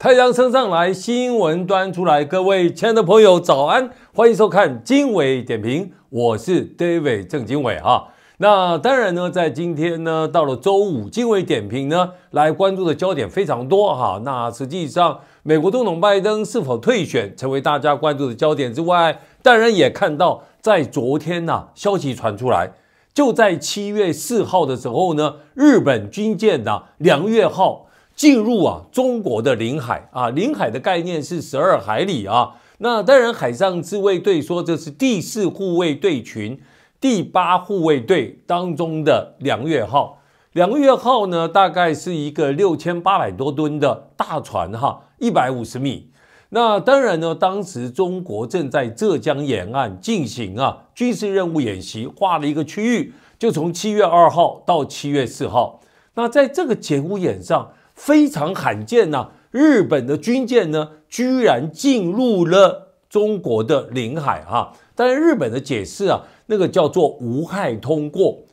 太阳升上来，新闻端出来，各位亲爱的朋友，早安，欢迎收看经纬点评，我是 David 郑经纬啊。那当然呢，在今天呢，到了周五，经纬点评呢，来关注的焦点非常多哈。那实际上，美国总统拜登是否退选，成为大家关注的焦点之外，当然也看到，在昨天啊，消息传出来，就在七月四号的时候呢，日本军舰的凉月号。进入啊中国的领海啊，领海的概念是十二海里啊。那当然，海上自卫队说这是第四护卫队群、第八护卫队当中的两月号。两月号呢，大概是一个六千八百多吨的大船哈，一百五十米。那当然呢，当时中国正在浙江沿岸进行啊军事任务演习，划了一个区域，就从七月二号到七月四号。那在这个节骨眼上。非常罕见呐！日本的军舰呢，居然进入了中国的领海啊！但是日本的解释啊，那个叫做无害通过。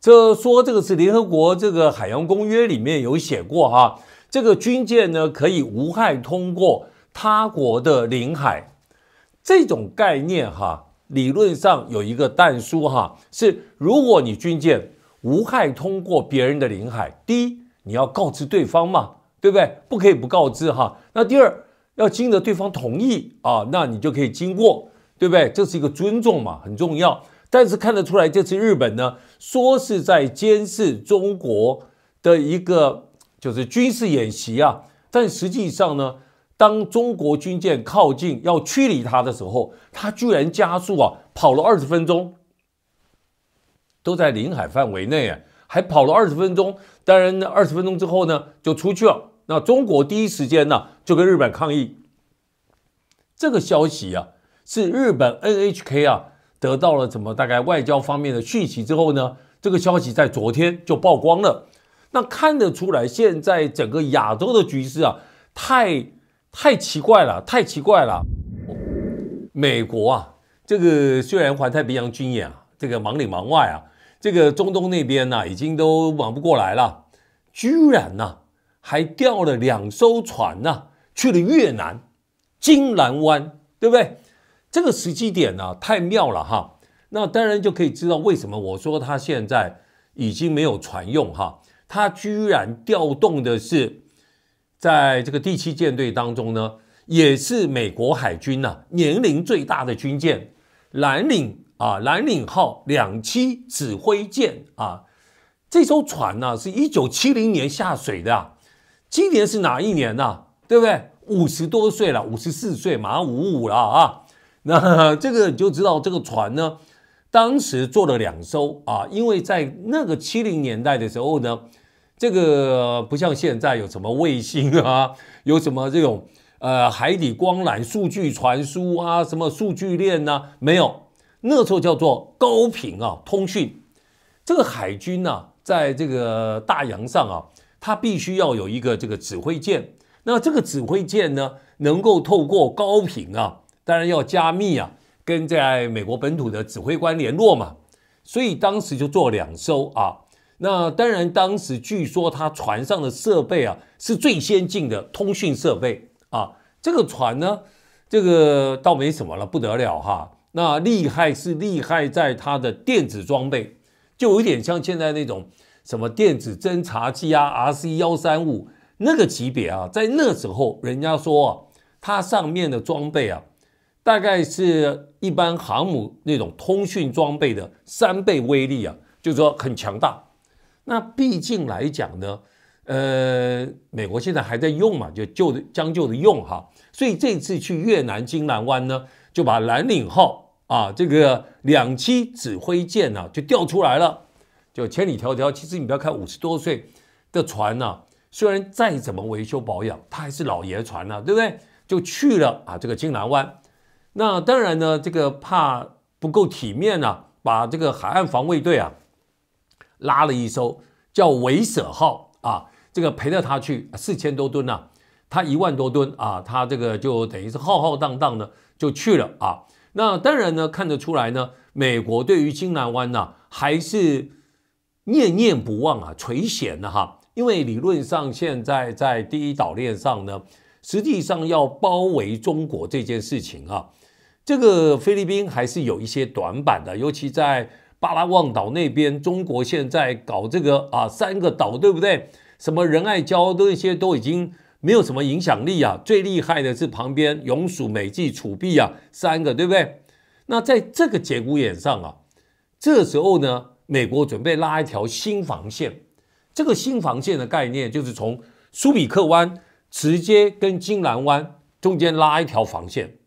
这说这个是联合国这个海洋公约里面有写过哈，这个军舰呢可以无害通过他国的领海。这种概念哈，理论上有一个但书哈，是如果你军舰无害通过别人的领海，第一。你要告知对方嘛，对不对？不可以不告知哈。那第二要经得对方同意啊，那你就可以经过，对不对？这是一个尊重嘛，很重要。但是看得出来，这次日本呢，说是在监视中国的一个就是军事演习啊，但实际上呢，当中国军舰靠近要驱离它的时候，它居然加速啊，跑了二十分钟，都在领海范围内啊。还跑了二十分钟，当然呢，二十分钟之后呢就出去了。那中国第一时间呢就跟日本抗议，这个消息啊是日本 NHK 啊得到了怎么大概外交方面的讯息之后呢，这个消息在昨天就曝光了。那看得出来，现在整个亚洲的局势啊太太奇怪了，太奇怪了。美国啊，这个虽然环太平洋军演啊，这个忙里忙外啊。这个中东那边呢，已经都忙不过来了，居然呢还调了两艘船呢去了越南金兰湾，对不对？这个时机点呢太妙了哈。那当然就可以知道为什么我说他现在已经没有船用哈，他居然调动的是在这个第七舰队当中呢，也是美国海军呢年龄最大的军舰蓝领啊，蓝岭号两栖指挥舰啊，这艘船呢是1970年下水的，今年是哪一年呢？对不对？五十多岁了，五十四岁，马上五五了啊。那 这个你就知道，这个船呢，当时做了两艘啊，因为在那个七零年代的时候呢，这个不像现在有什么卫星啊，有什么这种呃海底光缆数据传输啊，什么数据链呢，没有。那时候叫做高频啊通讯，这个海军呢，在这个大洋上啊，它必须要有一个这个指挥舰。那这个指挥舰呢，能够透过高频啊，当然要加密啊，跟在美国本土的指挥官联络嘛。所以当时就做两艘啊。那当然，当时据说它船上的设备啊，是最先进的通讯设备啊。这个船呢，这个倒没什么了，不得了哈。那厉害是厉害，在它的电子装备就有点像现在那种什么电子侦察机啊，RC 幺三五那个级别啊，在那时候人家说啊，它上面的装备啊，大概是一般航母那种通讯装备的三倍威力啊，就是说很强大。那毕竟来讲呢，呃，美国现在还在用嘛，就就的将就的用哈，所以这次去越南金兰湾呢。就把蓝岭号啊，这个两栖指挥舰呢，就调出来了，就千里迢迢。其实你不要看五十多岁的船呢，虽然再怎么维修保养，它还是老爷船啊，对不对？就去了啊，这个金兰湾。那当然呢，这个怕不够体面呢，把这个海岸防卫队啊拉了一艘叫维舍号啊，这个陪着它去，四千多吨啊，它一万多吨啊，它这个就等于是浩浩荡荡的。就去了啊，那当然呢，看得出来呢，美国对于金兰湾呢，还是念念不忘啊，垂涎的哈，因为理论上现在在第一岛链上呢，实际上要包围中国这件事情啊，这个菲律宾还是有一些短板的，尤其在巴拉望岛那边，中国现在搞这个啊三个岛对不对？什么仁爱礁那些都已经。没有什么影响力啊，最厉害的是旁边永暑、美纪、储碧啊，三个对不对？那在这个节骨眼上啊，这时候呢，美国准备拉一条新防线。这个新防线的概念就是从苏比克湾直接跟金兰湾中间拉一条防线，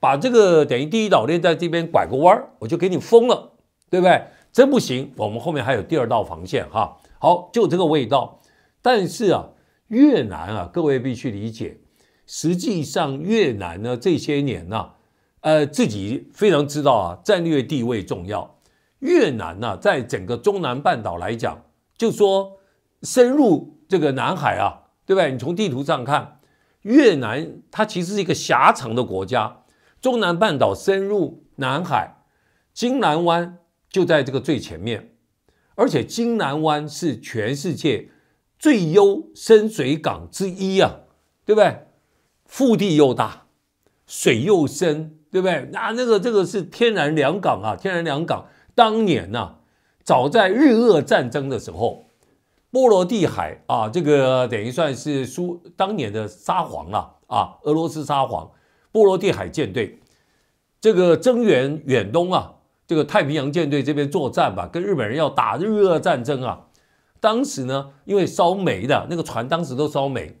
把这个等于第一岛链在这边拐个弯，我就给你封了，对不对？真不行，我们后面还有第二道防线哈。好，就这个味道。但是啊。越南啊，各位必须理解，实际上越南呢这些年呢，呃，自己非常知道啊，战略地位重要。越南呢，在整个中南半岛来讲，就说深入这个南海啊，对不对？你从地图上看，越南它其实是一个狭长的国家，中南半岛深入南海，金兰湾就在这个最前面，而且金兰湾是全世界。最优深水港之一啊，对不对？腹地又大，水又深，对不对？那那个这个是天然良港啊，天然良港。当年啊，早在日俄战争的时候，波罗的海啊，这个等于算是苏当年的沙皇了啊，俄罗斯沙皇波罗的海舰队，这个增援远东啊，这个太平洋舰队这边作战吧，跟日本人要打日俄战争啊。当时呢，因为烧煤的那个船，当时都烧煤，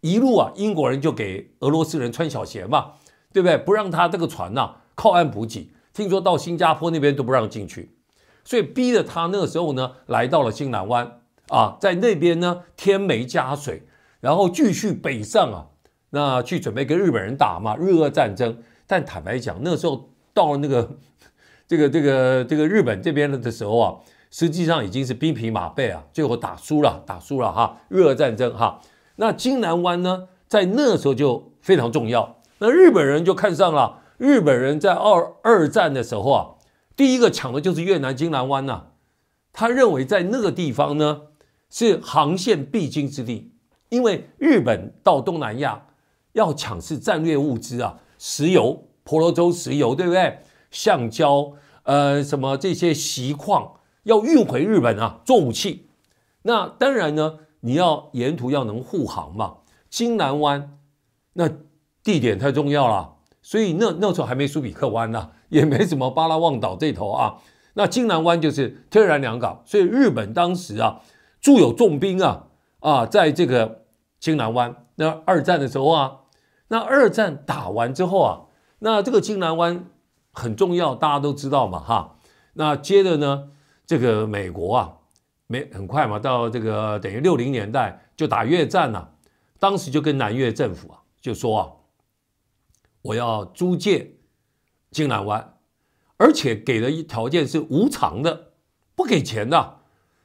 一路啊，英国人就给俄罗斯人穿小鞋嘛，对不对？不让他这个船呐靠岸补给，听说到新加坡那边都不让进去，所以逼着他那个时候呢，来到了新南湾啊，在那边呢添煤加水，然后继续北上啊，那去准备跟日本人打嘛，日俄战争。但坦白讲，那时候到了那个这个这个这个日本这边的时候啊。实际上已经是兵疲马背啊，最后打输了，打输了哈。日俄战争哈，那金兰湾呢，在那时候就非常重要。那日本人就看上了，日本人在二二战的时候啊，第一个抢的就是越南金兰湾呐。他认为在那个地方呢，是航线必经之地，因为日本到东南亚要抢是战略物资啊，石油，婆罗洲石油对不对？橡胶，呃，什么这些锡矿。要运回日本啊，做武器。那当然呢，你要沿途要能护航嘛。金南湾，那地点太重要了，所以那那时候还没苏比克湾呢，也没什么巴拉望岛这头啊。那金南湾就是天然良港，所以日本当时啊驻有重兵啊啊，在这个金南湾。那二战的时候啊，那二战打完之后啊，那这个金南湾很重要，大家都知道嘛哈。那接着呢？这个美国啊，没很快嘛，到这个等于六零年代就打越战了。当时就跟南越政府啊就说啊，我要租借金兰湾，而且给的一条件是无偿的，不给钱的。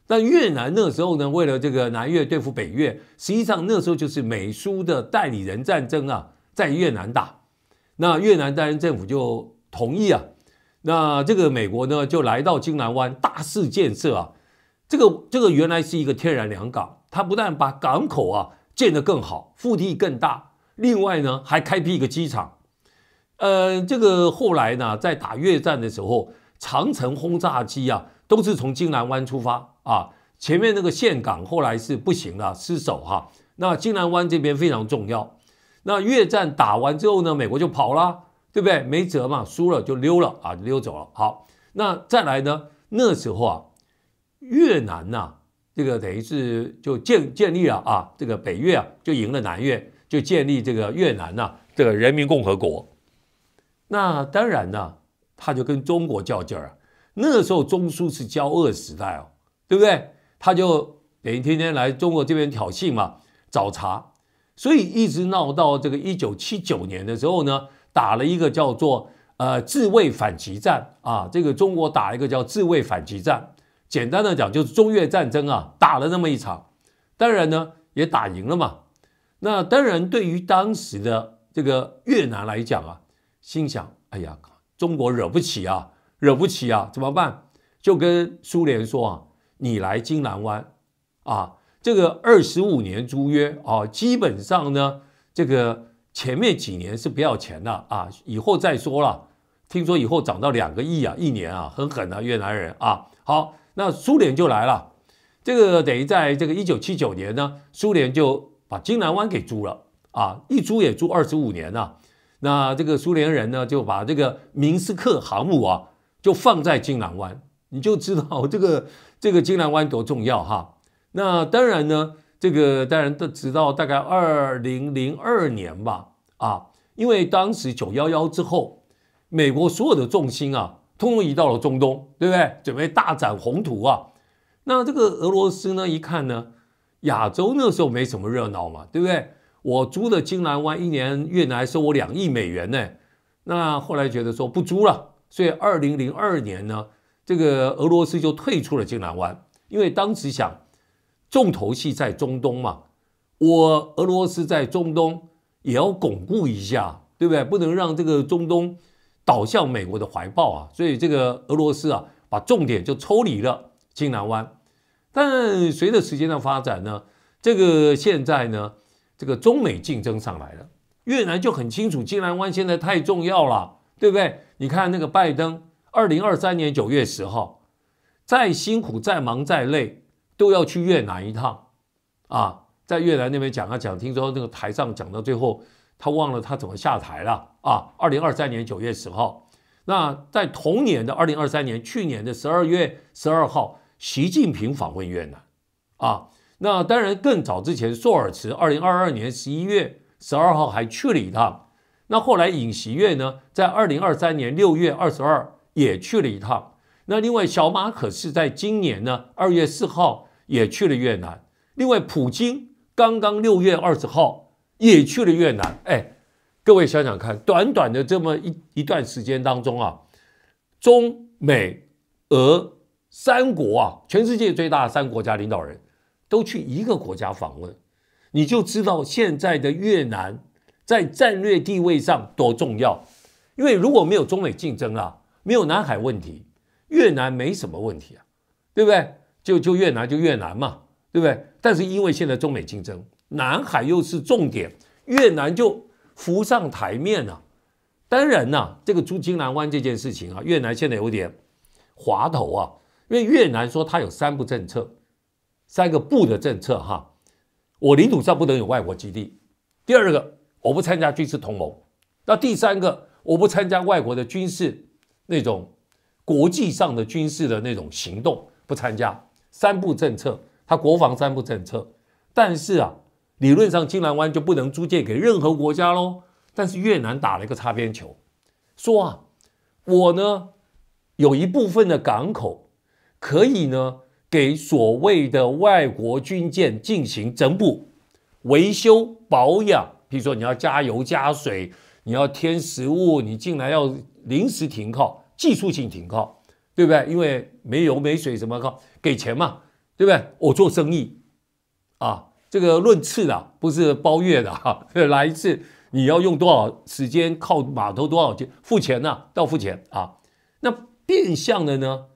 但越南那时候呢，为了这个南越对付北越，实际上那时候就是美苏的代理人战争啊，在越南打。那越南当然政府就同意啊。那这个美国呢，就来到金兰湾大肆建设啊，这个这个原来是一个天然良港，它不但把港口啊建得更好，腹地更大，另外呢还开辟一个机场，呃，这个后来呢在打越战的时候，长城轰炸机啊都是从金兰湾出发啊，前面那个岘港后来是不行了失守哈，那金兰湾这边非常重要，那越战打完之后呢，美国就跑了。对不对？没辙嘛，输了就溜了啊，溜走了。好，那再来呢？那时候啊，越南呐，这个等于是就建建立了啊，这个北越啊就赢了南越，就建立这个越南呐，这个人民共和国。那当然呢，他就跟中国较劲儿啊。那时候中苏是交恶时代哦，对不对？他就等于天天来中国这边挑衅嘛，找茬。所以一直闹到这个一九七九年的时候呢。打了一个叫做呃自卫反击战啊，这个中国打了一个叫自卫反击战。简单的讲就是中越战争啊打了那么一场，当然呢也打赢了嘛。那当然对于当时的这个越南来讲啊，心想哎呀，中国惹不起啊，惹不起啊，怎么办？就跟苏联说啊，你来金兰湾啊，这个二十五年租约啊，基本上呢这个。前面几年是不要钱的啊，以后再说了。听说以后涨到两个亿啊，一年啊，很狠啊，越南人啊。好，那苏联就来了，这个等于在这个一九七九年呢，苏联就把金兰湾给租了啊，一租也租二十五年呢。那这个苏联人呢，就把这个明斯克航母啊，就放在金兰湾，你就知道这个这个金兰湾多重要哈。那当然呢。这个当然都直到大概二零零二年吧，啊，因为当时九幺幺之后，美国所有的重心啊，通通移到了中东，对不对？准备大展宏图啊。那这个俄罗斯呢，一看呢，亚洲那时候没什么热闹嘛，对不对？我租的金兰湾一年，越南收我两亿美元呢。那后来觉得说不租了，所以二零零二年呢，这个俄罗斯就退出了金兰湾，因为当时想。重头戏在中东嘛，我俄罗斯在中东也要巩固一下，对不对？不能让这个中东倒向美国的怀抱啊！所以这个俄罗斯啊，把重点就抽离了金兰湾。但随着时间的发展呢，这个现在呢，这个中美竞争上来了，越南就很清楚金兰湾现在太重要了，对不对？你看那个拜登，二零二三年九月十号，再辛苦、再忙、再累。都要去越南一趟，啊，在越南那边讲啊讲，听说那个台上讲到最后，他忘了他怎么下台了啊。二零二三年九月十号，那在同年的二零二三年，去年的十二月十二号，习近平访问越南，啊，那当然更早之前，朔尔茨二零二二年十一月十二号还去了一趟，那后来尹锡悦呢，在二零二三年六月二十二也去了一趟，那另外小马可是在今年呢二月四号。也去了越南。另外，普京刚刚六月二十号也去了越南。哎，各位想想看，短短的这么一一段时间当中啊，中美俄三国啊，全世界最大的三国家领导人都去一个国家访问，你就知道现在的越南在战略地位上多重要。因为如果没有中美竞争啊，没有南海问题，越南没什么问题啊，对不对？就就越南就越南嘛，对不对？但是因为现在中美竞争，南海又是重点，越南就浮上台面了。当然呐，这个珠金南湾这件事情啊，越南现在有点滑头啊，因为越南说它有三不政策，三个不的政策哈。我领土上不能有外国基地，第二个我不参加军事同盟，那第三个我不参加外国的军事那种国际上的军事的那种行动，不参加。三部政策，它国防三部政策，但是啊，理论上金兰湾就不能租借给任何国家喽。但是越南打了一个擦边球，说啊，我呢有一部分的港口可以呢给所谓的外国军舰进行整补、维修、保养。比如说你要加油加水，你要添食物，你进来要临时停靠、技术性停靠。对不对？因为没油没水，什么靠给钱嘛，对不对？我做生意，啊，这个论次的，不是包月的哈，来一次你要用多少时间靠码头多少钱付钱呐，到付钱啊。那变相的呢，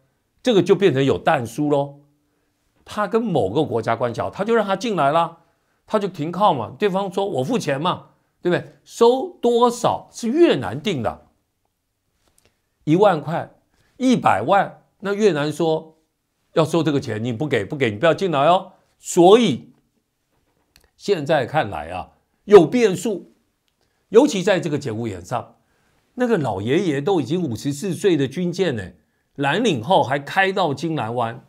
这个就变成有弹书喽。他跟某个国家关系好，他就让他进来啦，他就停靠嘛。对方说我付钱嘛，对不对？收多少是越南定的，一万块。一百万，那越南说要收这个钱，你不给不给，你不要进来哦。所以现在看来啊，有变数，尤其在这个节骨眼上，那个老爷爷都已经五十四岁的军舰呢，蓝岭号还开到金兰湾，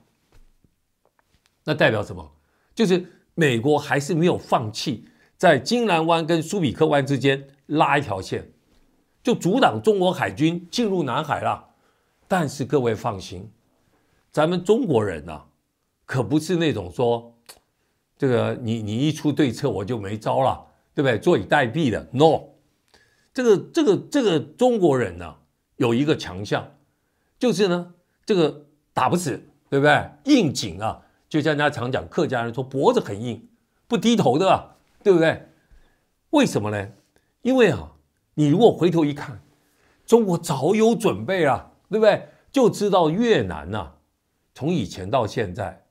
那代表什么？就是美国还是没有放弃在金兰湾跟苏比克湾之间拉一条线，就阻挡中国海军进入南海了。但是各位放心，咱们中国人呢，可不是那种说，这个你你一出对策我就没招了，对不对？坐以待毙的？No，这个这个这个中国人呢，有一个强项，就是呢，这个打不死，对不对？硬颈啊，就像人家常讲客家人说，脖子很硬，不低头的，对不对？为什么呢？因为啊，你如果回头一看，中国早有准备啊。对不对？就知道越南呐，从以前到现在，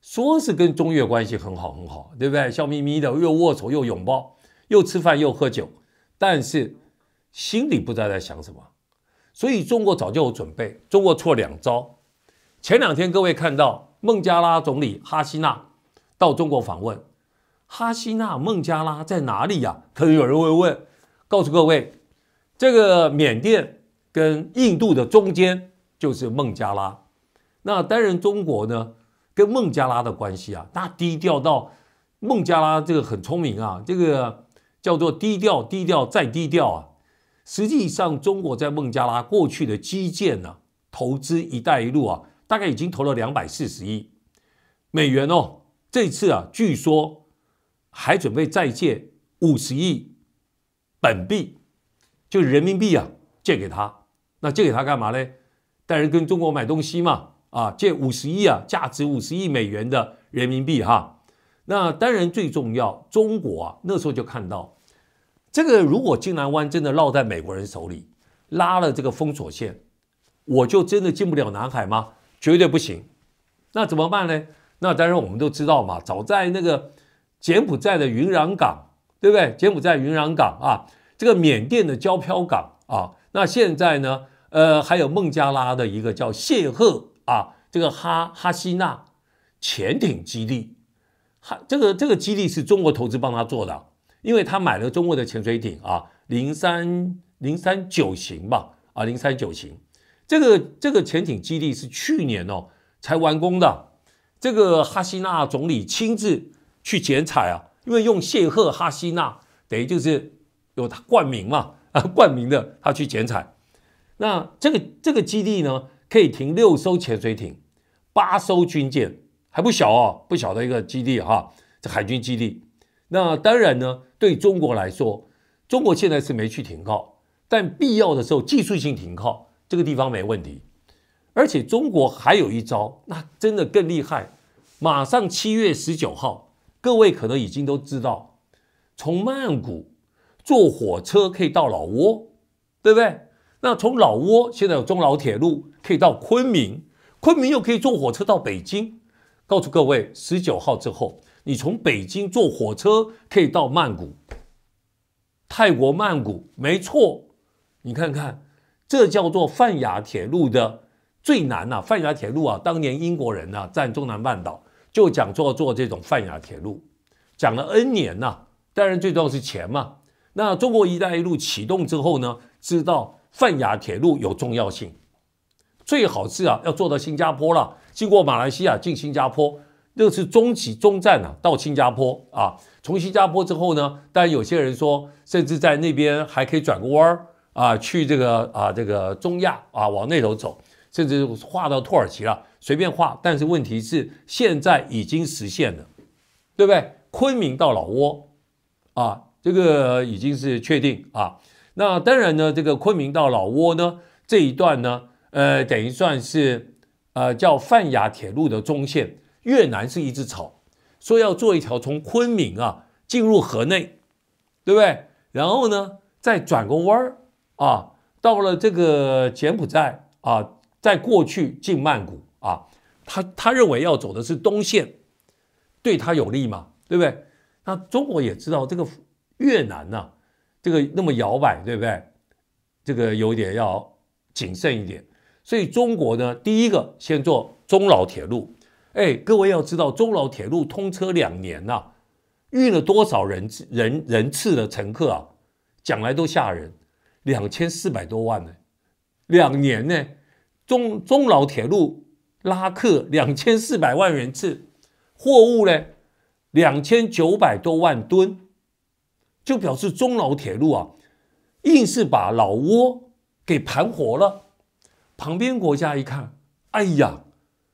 说是跟中越关系很好很好，对不对？笑眯眯的，又握手，又拥抱，又吃饭，又喝酒，但是心里不知道在想什么。所以中国早就有准备，中国错两招。前两天各位看到孟加拉总理哈希纳到中国访问，哈希纳孟加拉在哪里呀？可能有人会问，告诉各位，这个缅甸。跟印度的中间就是孟加拉，那当然中国呢跟孟加拉的关系啊，那低调到孟加拉这个很聪明啊，这个叫做低调低调再低调啊。实际上，中国在孟加拉过去的基建呢，投资“一带一路”啊，大概已经投了两百四十亿美元哦。这次啊，据说还准备再借五十亿本币，就人民币啊，借给他。那借给他干嘛呢？带人跟中国买东西嘛！啊，借五十亿啊，价值五十亿美元的人民币哈。那当然最重要，中国啊那时候就看到这个，如果金兰湾真的落在美国人手里，拉了这个封锁线，我就真的进不了南海吗？绝对不行！那怎么办呢？那当然我们都知道嘛，早在那个柬埔寨的云壤港，对不对？柬埔寨云壤港啊，这个缅甸的交漂港啊，那现在呢？呃，还有孟加拉的一个叫谢赫啊，这个哈哈希纳潜艇基地，哈，这个这个基地是中国投资帮他做的，因为他买了中国的潜水艇啊，零三零三九型吧，啊，零三九型，这个这个潜艇基地是去年哦才完工的，这个哈希纳总理亲自去剪彩啊，因为用谢赫哈希纳等于就是有他冠名嘛，啊，冠名的他去剪彩。那这个这个基地呢，可以停六艘潜水艇，八艘军舰，还不小哦，不小的一个基地哈，这海军基地。那当然呢，对中国来说，中国现在是没去停靠，但必要的时候技术性停靠，这个地方没问题。而且中国还有一招，那真的更厉害。马上七月十九号，各位可能已经都知道，从曼谷坐火车可以到老挝，对不对？那从老挝现在有中老铁路，可以到昆明，昆明又可以坐火车到北京。告诉各位，十九号之后，你从北京坐火车可以到曼谷，泰国曼谷，没错。你看看，这叫做泛亚铁路的最难呐。泛亚铁路啊，当年英国人呢占中南半岛，就讲做做这种泛亚铁路，讲了 N 年呐。当然最重要是钱嘛。那中国一带一路启动之后呢，知道。泛亚铁路有重要性，最好是啊，要做到新加坡了，经过马来西亚进新加坡，那是中极中站啊，到新加坡啊，从新加坡之后呢，但有些人说，甚至在那边还可以转个弯儿啊，去这个啊这个中亚啊，往那头走，甚至画到土耳其了，随便画。但是问题是，现在已经实现了，对不对？昆明到老挝啊，这个已经是确定啊。那当然呢，这个昆明到老挝呢这一段呢，呃，等于算是呃叫泛亚铁路的中线。越南是一直吵说要做一条从昆明啊进入河内，对不对？然后呢再转个弯儿啊，到了这个柬埔寨啊，再过去进曼谷啊，他他认为要走的是东线，对他有利嘛，对不对？那中国也知道这个越南呢。这个那么摇摆，对不对？这个有点要谨慎一点。所以中国呢，第一个先做中老铁路。哎，各位要知道，中老铁路通车两年呐，运了多少人人人次的乘客啊？讲来都吓人，两千四百多万呢。两年呢，中中老铁路拉客两千四百万人次，货物呢两千九百多万吨。就表示中老铁路啊，硬是把老挝给盘活了。旁边国家一看，哎呀，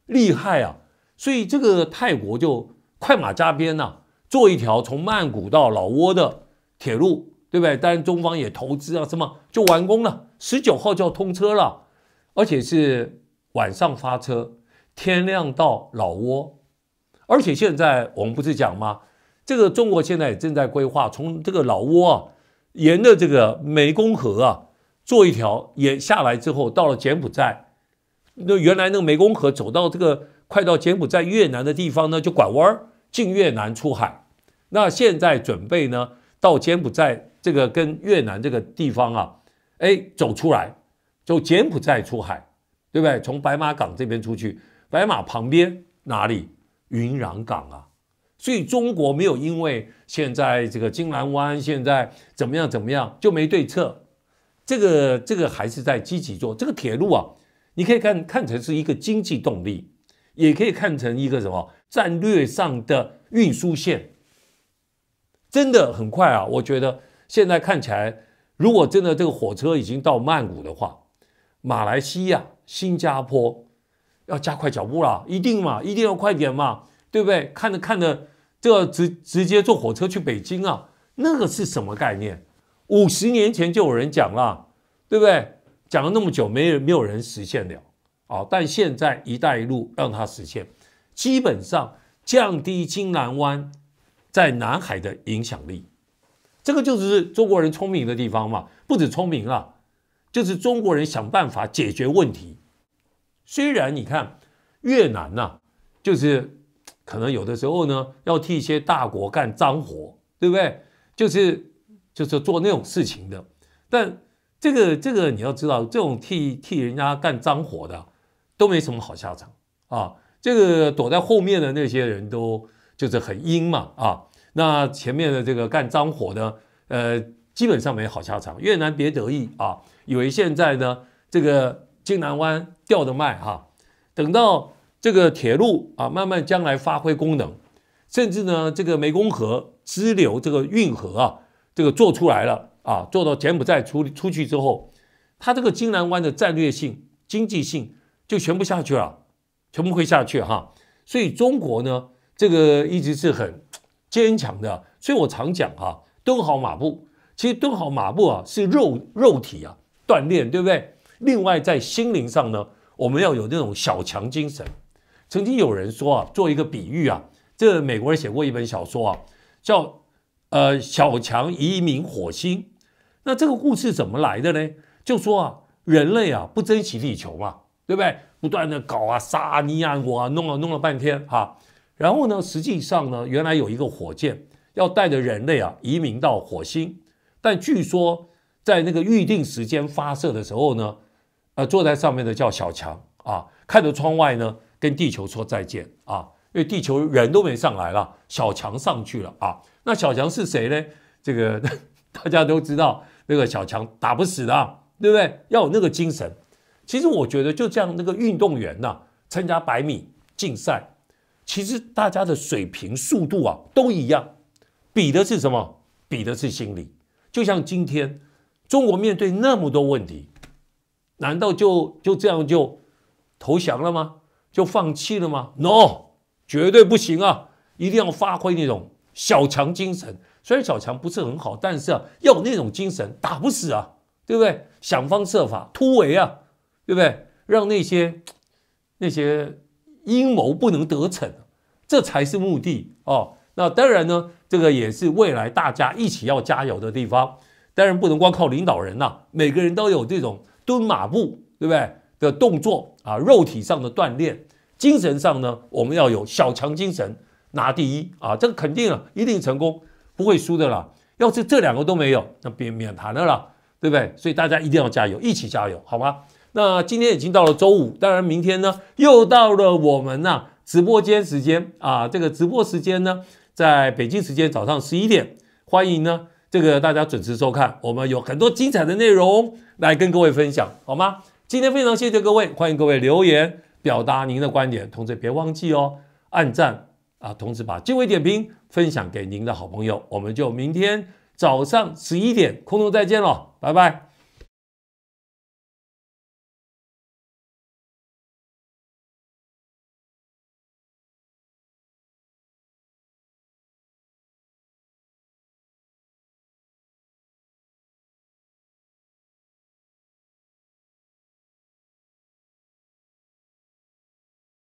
厉害啊！所以这个泰国就快马加鞭呐，做一条从曼谷到老挝的铁路，对不对？当然中方也投资啊，什么就完工了，十九号就要通车了，而且是晚上发车，天亮到老挝。而且现在我们不是讲吗？这个中国现在也正在规划，从这个老挝啊，沿着这个湄公河啊，做一条沿下来之后，到了柬埔寨。那原来那个湄公河走到这个快到柬埔寨越南的地方呢，就拐弯进越南出海。那现在准备呢，到柬埔寨这个跟越南这个地方啊，哎走出来，就柬埔寨出海，对不对？从白马港这边出去，白马旁边哪里？云壤港啊。所以中国没有因为现在这个金兰湾现在怎么样怎么样就没对策，这个这个还是在积极做这个铁路啊。你可以看看成是一个经济动力，也可以看成一个什么战略上的运输线。真的很快啊！我觉得现在看起来，如果真的这个火车已经到曼谷的话，马来西亚、新加坡要加快脚步了，一定嘛，一定要快点嘛，对不对？看着看着。这直直接坐火车去北京啊，那个是什么概念？五十年前就有人讲了，对不对？讲了那么久，没人没有人实现了啊！但现在“一带一路”让它实现，基本上降低金兰湾在南海的影响力。这个就是中国人聪明的地方嘛，不止聪明啊，就是中国人想办法解决问题。虽然你看越南呐，就是。可能有的时候呢，要替一些大国干脏活，对不对？就是就是做那种事情的。但这个这个你要知道，这种替替人家干脏活的，都没什么好下场啊。这个躲在后面的那些人都就是很阴嘛啊。那前面的这个干脏活的，呃，基本上没好下场。越南别得意啊，以为现在呢这个金南湾吊着卖哈，等到。这个铁路啊，慢慢将来发挥功能，甚至呢，这个湄公河支流这个运河啊，这个做出来了啊，做到柬埔寨出出去之后，它这个金兰湾的战略性、经济性就全部下去了，全部会下去哈。所以中国呢，这个一直是很坚强的。所以我常讲哈，蹲好马步。其实蹲好马步啊，是肉肉体啊锻炼，对不对？另外在心灵上呢，我们要有那种小强精神。曾经有人说啊，做一个比喻啊，这美国人写过一本小说啊，叫呃小强移民火星。那这个故事怎么来的呢？就说啊，人类啊不珍惜地球嘛，对不对？不断的搞啊，沙泥啊，我弄啊弄了半天哈。然后呢，实际上呢，原来有一个火箭要带着人类啊移民到火星，但据说在那个预定时间发射的时候呢，呃，坐在上面的叫小强啊，看着窗外呢。跟地球说再见啊！因为地球人都没上来了，小强上去了啊！那小强是谁呢？这个 大家都知道，那个小强打不死的，对不对？要有那个精神。其实我觉得，就这样那个运动员呐，参加百米竞赛，其实大家的水平、速度啊都一样，比的是什么？比的是心理。就像今天中国面对那么多问题，难道就就这样就投降了吗？就放弃了吗？No，绝对不行啊！一定要发挥那种小强精神。虽然小强不是很好，但是啊，有那种精神打不死啊，对不对？想方设法突围啊，对不对？让那些那些阴谋不能得逞，这才是目的哦。那当然呢，这个也是未来大家一起要加油的地方。当然不能光靠领导人呐，每个人都有这种蹲马步，对不对？的动作。啊，肉体上的锻炼，精神上呢，我们要有小强精神，拿第一啊！这个肯定啊，一定成功，不会输的啦。要是这两个都没有，那别免谈了啦，对不对？所以大家一定要加油，一起加油，好吗？那今天已经到了周五，当然明天呢，又到了我们呐直播间时间啊！这个直播时间呢，在北京时间早上十一点，欢迎呢，这个大家准时收看，我们有很多精彩的内容来跟各位分享，好吗？今天非常谢谢各位，欢迎各位留言表达您的观点，同时别忘记哦，按赞啊，同时把精微点评分享给您的好朋友，我们就明天早上十一点空中再见了，拜拜。